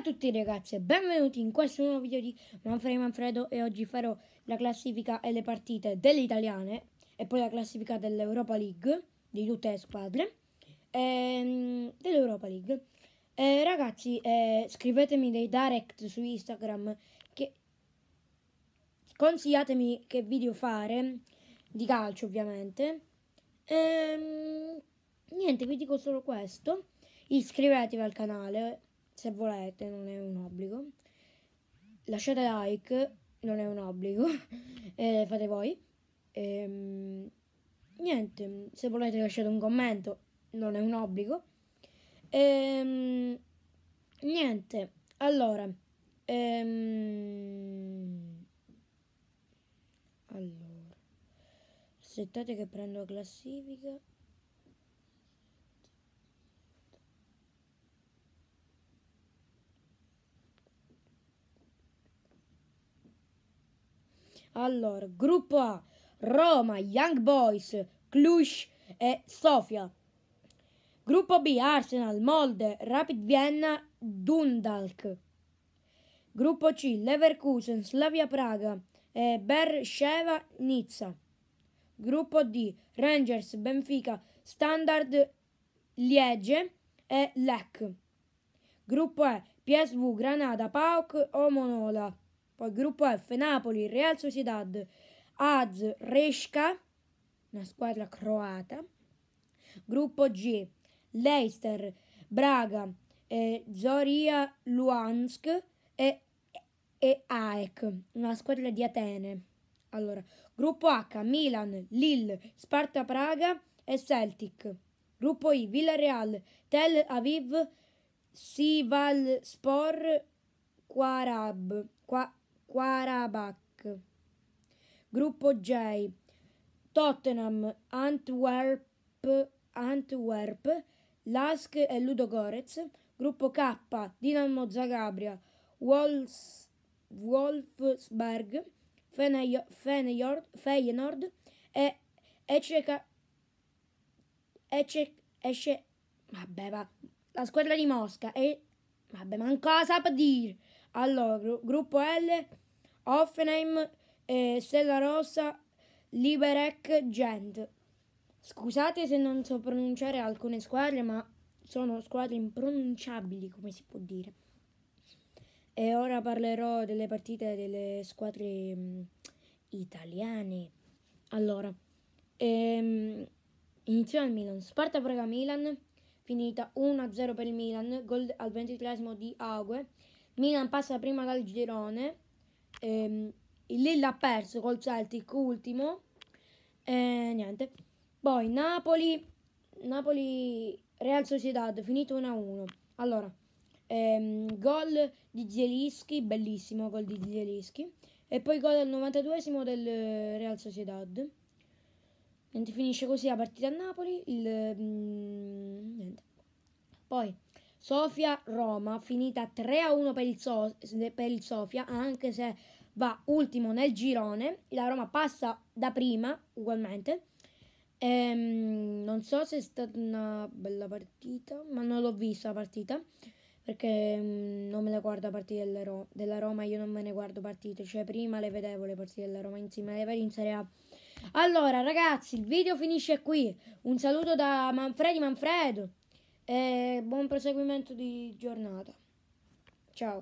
a tutti ragazzi e benvenuti in questo nuovo video di Manfredo Manfredo e oggi farò la classifica e le partite delle italiane e poi la classifica dell'Europa League di tutte le squadre ehm, dell'Europa League e, ragazzi eh, scrivetemi dei direct su Instagram che consigliatemi che video fare di calcio ovviamente e, ehm, niente vi dico solo questo iscrivetevi al canale se volete, non è un obbligo. Lasciate like, non è un obbligo, eh, fate voi. E, ehm, niente, se volete lasciate un commento, non è un obbligo. E, ehm, niente, allora. Ehm... Allora, aspettate che prendo la classifica. Allora, gruppo A, Roma, Young Boys, Cluj e Sofia. Gruppo B, Arsenal, Molde, Rapid Vienna, Dundalk. Gruppo C, Leverkusen, Slavia Praga e Bersheva Nizza. Gruppo D, Rangers, Benfica, Standard Liege e Lec. Gruppo E, PSV, Granada, PAOK o Monola. Poi gruppo F, Napoli, Real Sociedad, Az, Resca, una squadra croata. Gruppo G, Leicester, Braga, eh, Zoria, Luansk e, e AEC, una squadra di Atene. Allora, gruppo H, Milan, Lille, Sparta Praga e Celtic. Gruppo I, Villarreal, Tel Aviv, Sivalspor, Quarab, Qua, Quarabach. Gruppo J. Tottenham, Antwerp, Antwerp, Lask e Ludogorets. Gruppo K. Dinamo Zagabria, Wolfs, Wolfsberg, Fene, Feyenoord e Eceka, Ecce, Esce, vabbè va, la squadra di Mosca e, vabbè ma cosa per dire? Allora, gruppo L, Offenheim, eh, Stella Rossa, Liberec, Gent. Scusate se non so pronunciare alcune squadre, ma sono squadre impronunciabili, come si può dire. E ora parlerò delle partite delle squadre mh, mm, italiane. Allora, ehm, iniziamo al Milan. Sparta Praga Milan, finita 1-0 per il Milan, gol al ventitresimo di Ague Milan passa prima dal girone, ehm, il Lille ha perso col Celtic ultimo, eh, niente. Poi Napoli, Napoli Real Sociedad, finito 1-1. Allora, ehm, gol di Zielinski, bellissimo gol di Zielinski. E poi gol al 92 del Real Sociedad. Niente, finisce così la partita a Napoli. Il, mm, niente. Poi Sofia-Roma, finita 3-1 per il, so- per il Sofia, anche se va ultimo nel girone. La Roma passa da prima, ugualmente. Ehm, non so se è stata una bella partita, ma non l'ho vista la partita perché mh, mm, non me le guardo partite della, Ro- della, Roma, io non me ne guardo partite, cioè prima le vedevo le partite della Roma insieme alle varie in Serie A. Allora ragazzi, il video finisce qui. Un saluto da Manfredi Manfredo e buon proseguimento di giornata. Ciao.